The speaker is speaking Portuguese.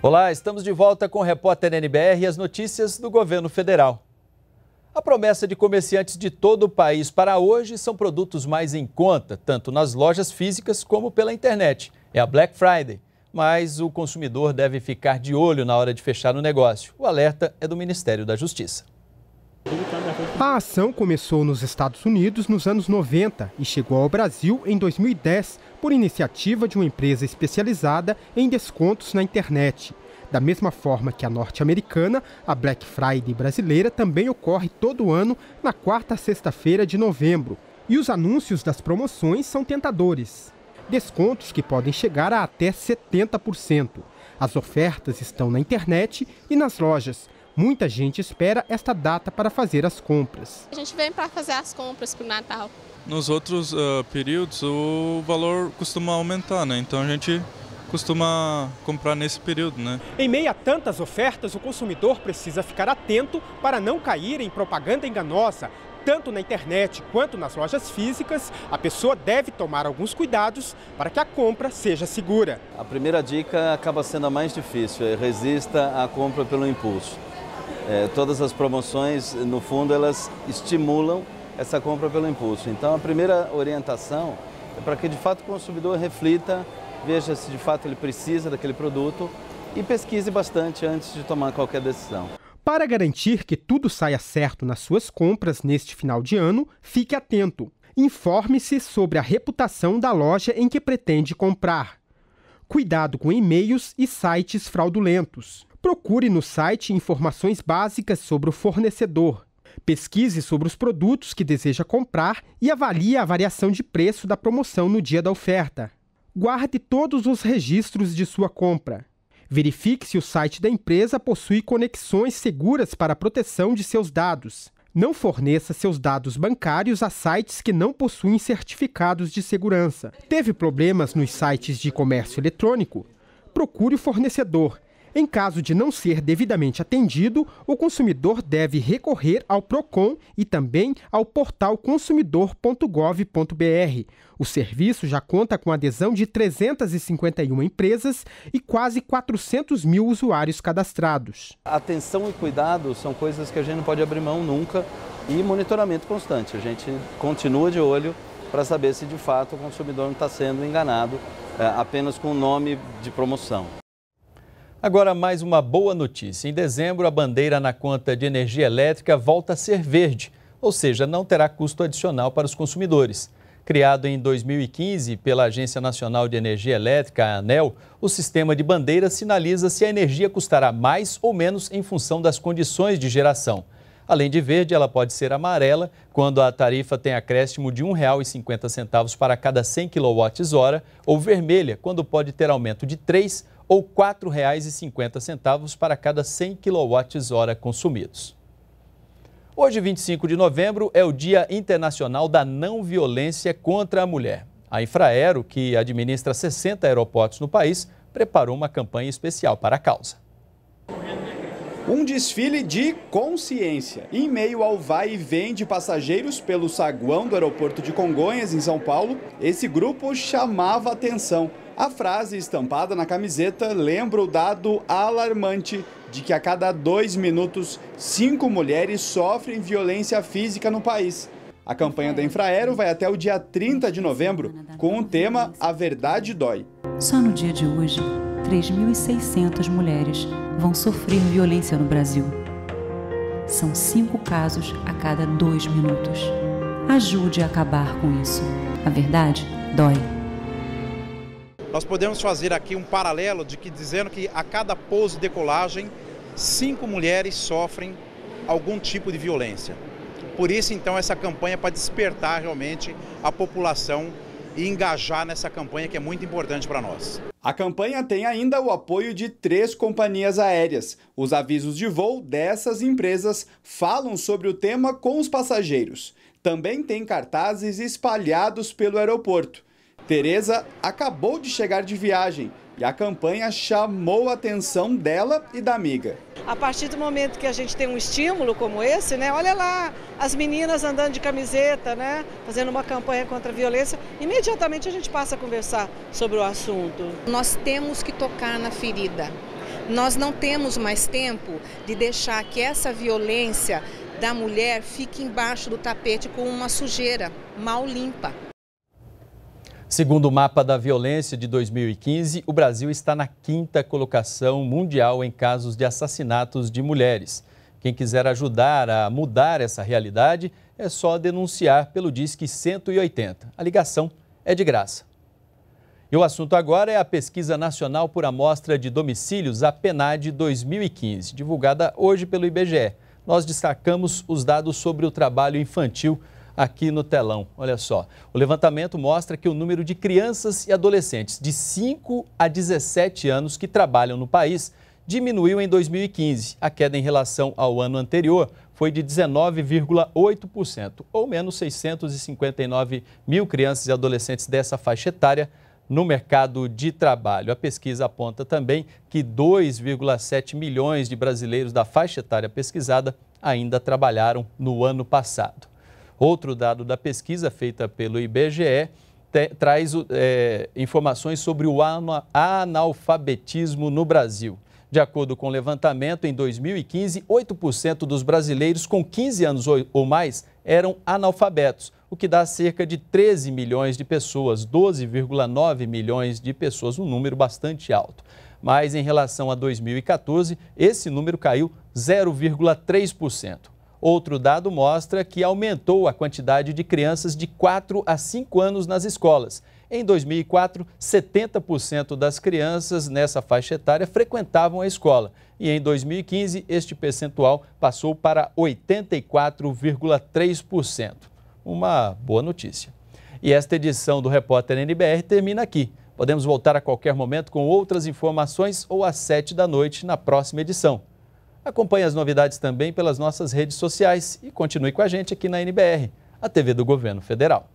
Olá, estamos de volta com o repórter NBR e as notícias do governo federal. A promessa de comerciantes de todo o país para hoje são produtos mais em conta, tanto nas lojas físicas como pela internet. É a Black Friday mas o consumidor deve ficar de olho na hora de fechar o negócio. O alerta é do Ministério da Justiça. A ação começou nos Estados Unidos nos anos 90 e chegou ao Brasil em 2010 por iniciativa de uma empresa especializada em descontos na internet. Da mesma forma que a norte-americana, a Black Friday brasileira também ocorre todo ano na quarta sexta-feira de novembro. E os anúncios das promoções são tentadores descontos que podem chegar a até 70%. As ofertas estão na internet e nas lojas. Muita gente espera esta data para fazer as compras. A gente vem para fazer as compras para o Natal. Nos outros uh, períodos o valor costuma aumentar, né? Então a gente costuma comprar nesse período, né? Em meio a tantas ofertas, o consumidor precisa ficar atento para não cair em propaganda enganosa tanto na internet quanto nas lojas físicas, a pessoa deve tomar alguns cuidados para que a compra seja segura. A primeira dica acaba sendo a mais difícil, é resista à compra pelo impulso. É, todas as promoções, no fundo, elas estimulam essa compra pelo impulso. Então, a primeira orientação é para que, de fato, o consumidor reflita, veja se, de fato, ele precisa daquele produto e pesquise bastante antes de tomar qualquer decisão. Para garantir que tudo saia certo nas suas compras neste final de ano, fique atento. Informe-se sobre a reputação da loja em que pretende comprar. Cuidado com e-mails e sites fraudulentos. Procure no site informações básicas sobre o fornecedor. Pesquise sobre os produtos que deseja comprar e avalie a variação de preço da promoção no dia da oferta. Guarde todos os registros de sua compra. Verifique se o site da empresa possui conexões seguras para a proteção de seus dados. Não forneça seus dados bancários a sites que não possuem certificados de segurança. Teve problemas nos sites de comércio eletrônico? Procure o fornecedor em caso de não ser devidamente atendido, o consumidor deve recorrer ao Procon e também ao portal consumidor.gov.br. O serviço já conta com adesão de 351 empresas e quase 400 mil usuários cadastrados. Atenção e cuidado são coisas que a gente não pode abrir mão nunca e monitoramento constante. A gente continua de olho para saber se de fato o consumidor não está sendo enganado eh, apenas com o nome de promoção. Agora, mais uma boa notícia. Em dezembro, a bandeira na conta de energia elétrica volta a ser verde, ou seja, não terá custo adicional para os consumidores. Criado em 2015 pela Agência Nacional de Energia Elétrica, a ANEL, o sistema de bandeira sinaliza se a energia custará mais ou menos em função das condições de geração. Além de verde, ela pode ser amarela quando a tarifa tem acréscimo de R$ 1,50 para cada 100 kWh ou vermelha quando pode ter aumento de 3 ou R$ 4,50 para cada 100 kWh consumidos. Hoje, 25 de novembro, é o Dia Internacional da Não Violência contra a Mulher. A Infraero, que administra 60 aeroportos no país, preparou uma campanha especial para a causa. Um desfile de consciência. Em meio ao vai e vem de passageiros pelo saguão do aeroporto de Congonhas, em São Paulo, esse grupo chamava atenção. A frase estampada na camiseta lembra o dado alarmante de que a cada dois minutos, cinco mulheres sofrem violência física no país. A campanha da Infraero vai até o dia 30 de novembro, com o tema A Verdade Dói. Só no dia de hoje. 3.600 mulheres vão sofrer violência no Brasil. São cinco casos a cada dois minutos. Ajude a acabar com isso. A verdade dói. Nós podemos fazer aqui um paralelo de que dizendo que a cada pouso e decolagem, cinco mulheres sofrem algum tipo de violência. Por isso, então, essa campanha é para despertar realmente a população e engajar nessa campanha que é muito importante para nós. A campanha tem ainda o apoio de três companhias aéreas. Os avisos de voo dessas empresas falam sobre o tema com os passageiros. Também tem cartazes espalhados pelo aeroporto. Tereza acabou de chegar de viagem e a campanha chamou a atenção dela e da amiga. A partir do momento que a gente tem um estímulo como esse, né? Olha lá, as meninas andando de camiseta, né? Fazendo uma campanha contra a violência, imediatamente a gente passa a conversar sobre o assunto. Nós temos que tocar na ferida. Nós não temos mais tempo de deixar que essa violência da mulher fique embaixo do tapete com uma sujeira mal limpa. Segundo o mapa da violência de 2015, o Brasil está na quinta colocação mundial em casos de assassinatos de mulheres. Quem quiser ajudar a mudar essa realidade é só denunciar pelo Disque 180. A ligação é de graça. E o assunto agora é a Pesquisa Nacional por Amostra de Domicílios, a PNAD 2015, divulgada hoje pelo IBGE. Nós destacamos os dados sobre o trabalho infantil aqui no telão. Olha só. O levantamento mostra que o número de crianças e adolescentes de 5 a 17 anos que trabalham no país diminuiu em 2015. A queda em relação ao ano anterior foi de 19,8%, ou menos 659 mil crianças e adolescentes dessa faixa etária no mercado de trabalho. A pesquisa aponta também que 2,7 milhões de brasileiros da faixa etária pesquisada ainda trabalharam no ano passado. Outro dado da pesquisa feita pelo IBGE te, traz é, informações sobre o analfabetismo no Brasil. De acordo com o levantamento, em 2015, 8% dos brasileiros com 15 anos ou mais eram analfabetos, o que dá cerca de 13 milhões de pessoas, 12,9 milhões de pessoas, um número bastante alto. Mas em relação a 2014, esse número caiu 0,3%. Outro dado mostra que aumentou a quantidade de crianças de 4 a 5 anos nas escolas. Em 2004, 70% das crianças nessa faixa etária frequentavam a escola. E em 2015, este percentual passou para 84,3%. Uma boa notícia. E esta edição do Repórter NBR termina aqui. Podemos voltar a qualquer momento com outras informações ou às 7 da noite na próxima edição. Acompanhe as novidades também pelas nossas redes sociais e continue com a gente aqui na NBR, a TV do Governo Federal.